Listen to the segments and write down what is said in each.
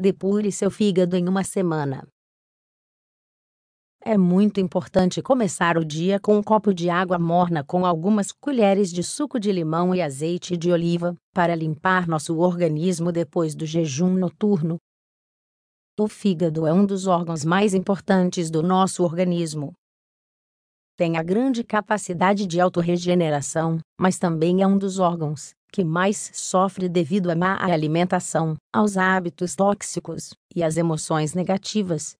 Depure seu fígado em uma semana. É muito importante começar o dia com um copo de água morna com algumas colheres de suco de limão e azeite de oliva, para limpar nosso organismo depois do jejum noturno. O fígado é um dos órgãos mais importantes do nosso organismo tem a grande capacidade de autorregeneração, mas também é um dos órgãos que mais sofre devido à má alimentação, aos hábitos tóxicos e às emoções negativas.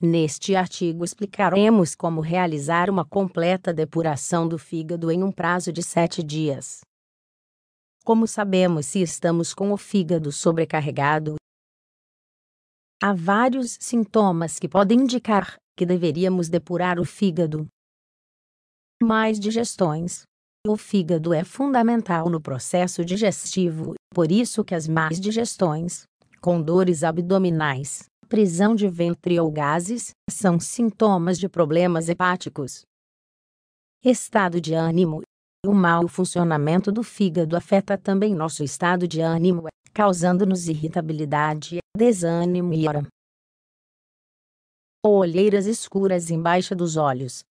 Neste artigo explicaremos como realizar uma completa depuração do fígado em um prazo de 7 dias. Como sabemos se estamos com o fígado sobrecarregado? Há vários sintomas que podem indicar que deveríamos depurar o fígado. Mais digestões. O fígado é fundamental no processo digestivo, por isso que as más digestões, com dores abdominais, prisão de ventre ou gases, são sintomas de problemas hepáticos. Estado de ânimo. O mau funcionamento do fígado afeta também nosso estado de ânimo, causando-nos irritabilidade, desânimo e ira olheiras escuras embaixo dos olhos.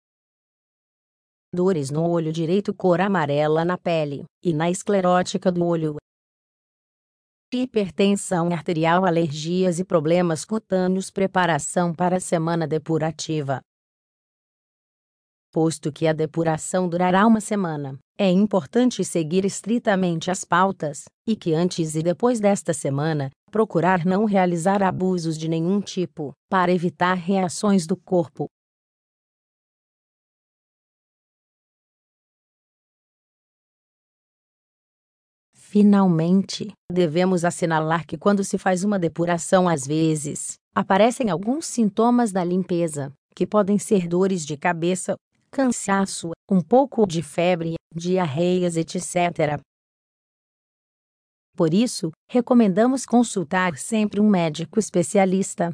Dores no olho direito, cor amarela na pele e na esclerótica do olho. Hipertensão arterial, alergias e problemas cutâneos. Preparação para a semana depurativa. Posto que a depuração durará uma semana, é importante seguir estritamente as pautas, e que antes e depois desta semana, procurar não realizar abusos de nenhum tipo, para evitar reações do corpo. Finalmente, devemos assinalar que quando se faz uma depuração, às vezes, aparecem alguns sintomas da limpeza, que podem ser dores de cabeça, cansaço, um pouco de febre, diarreias, etc. Por isso, recomendamos consultar sempre um médico especialista.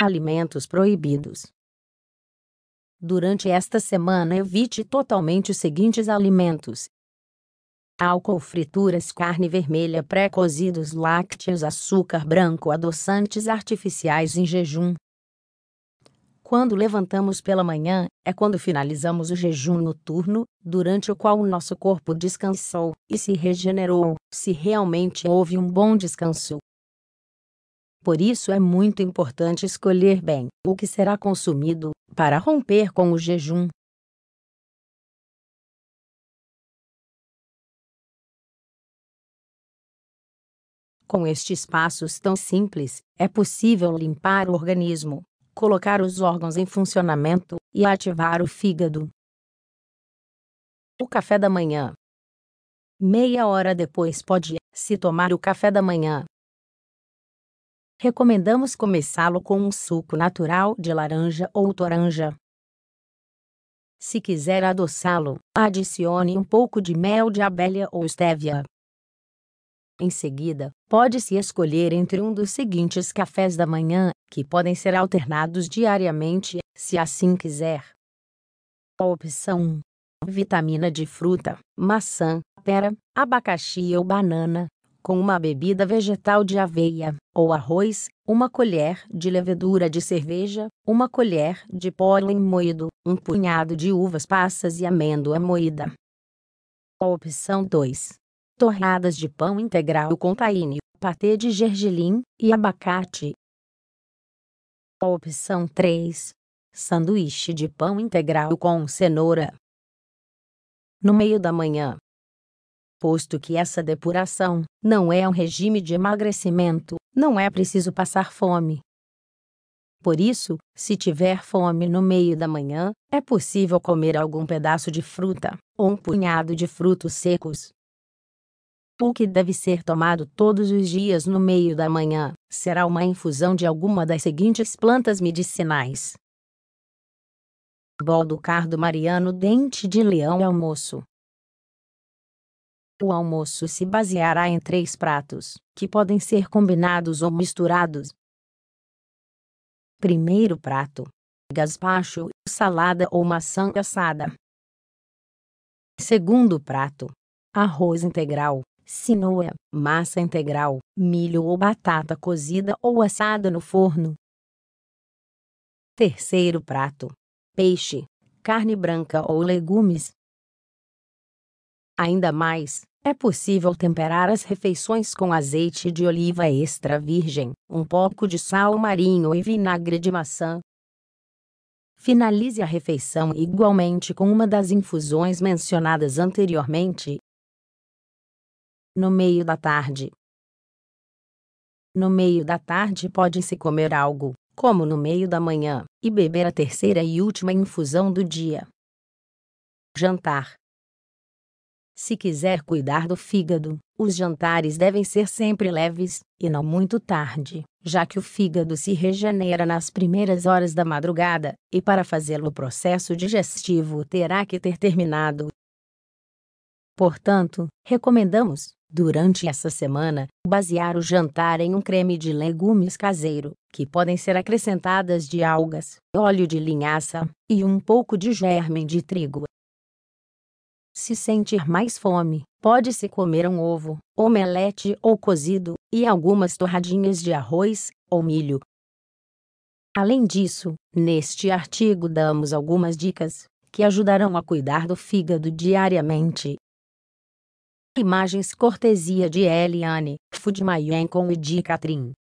Alimentos proibidos. Durante esta semana, evite totalmente os seguintes alimentos: álcool, frituras, carne vermelha, pré-cozidos, lácteos, açúcar branco, adoçantes artificiais em jejum, quando levantamos pela manhã, é quando finalizamos o jejum noturno, durante o qual o nosso corpo descansou e se regenerou, se realmente houve um bom descanso. Por isso é muito importante escolher bem o que será consumido para romper com o jejum. Com estes passos tão simples, é possível limpar o organismo, colocar os órgãos em funcionamento e ativar o fígado. O café da manhã. Meia hora depois pode se tomar o café da manhã. Recomendamos começá-lo com um suco natural de laranja ou toranja. Se quiser adoçá-lo, adicione um pouco de mel de abelha ou estévia. Em seguida, pode-se escolher entre um dos seguintes cafés da manhã, que podem ser alternados diariamente, se assim quiser. opção 1: vitamina de fruta, maçã, pera, abacaxi ou banana, com uma bebida vegetal de aveia ou arroz, uma colher de levedura de cerveja, uma colher de pólen moído, um punhado de uvas passas e amêndoa moída. opção 2: torradas de pão integral com tahine, patê de gergelim e abacate. Opção 3. Sanduíche de pão integral com cenoura. No meio da manhã. Posto que essa depuração não é um regime de emagrecimento, não é preciso passar fome. Por isso, se tiver fome no meio da manhã, é possível comer algum pedaço de fruta ou um punhado de frutos secos. O que deve ser tomado todos os dias no meio da manhã, será uma infusão de alguma das seguintes plantas medicinais. boldo, cardo mariano dente de leão almoço. O almoço se baseará em três pratos, que podem ser combinados ou misturados. Primeiro prato: gazpacho, salada ou maçã assada. Segundo prato: arroz integral, sinoa, é massa integral, milho ou batata cozida ou assada no forno. Terceiro prato: peixe, carne branca ou legumes. Ainda mais, é possível temperar as refeições com azeite de oliva extra virgem, um pouco de sal marinho e vinagre de maçã. Finalize a refeição igualmente com uma das infusões mencionadas anteriormente no meio da tarde. No meio da tarde pode-se comer algo, como no meio da manhã, e beber a terceira e última infusão do dia. Jantar. Se quiser cuidar do fígado, os jantares devem ser sempre leves, e não muito tarde, já que o fígado se regenera nas primeiras horas da madrugada, e para fazê-lo o processo digestivo terá que ter terminado. Portanto, recomendamos, Durante essa semana, basear o jantar em um creme de legumes caseiro, que podem ser acrescentadas de algas, óleo de linhaça e um pouco de germe de trigo. Se sentir mais fome, pode-se comer um ovo, omelete ou cozido, e algumas torradinhas de arroz ou milho. Além disso, neste artigo damos algumas dicas que ajudarão a cuidar do fígado diariamente Imagens cortesia de Eliane Fudmayen com Edi Catrin.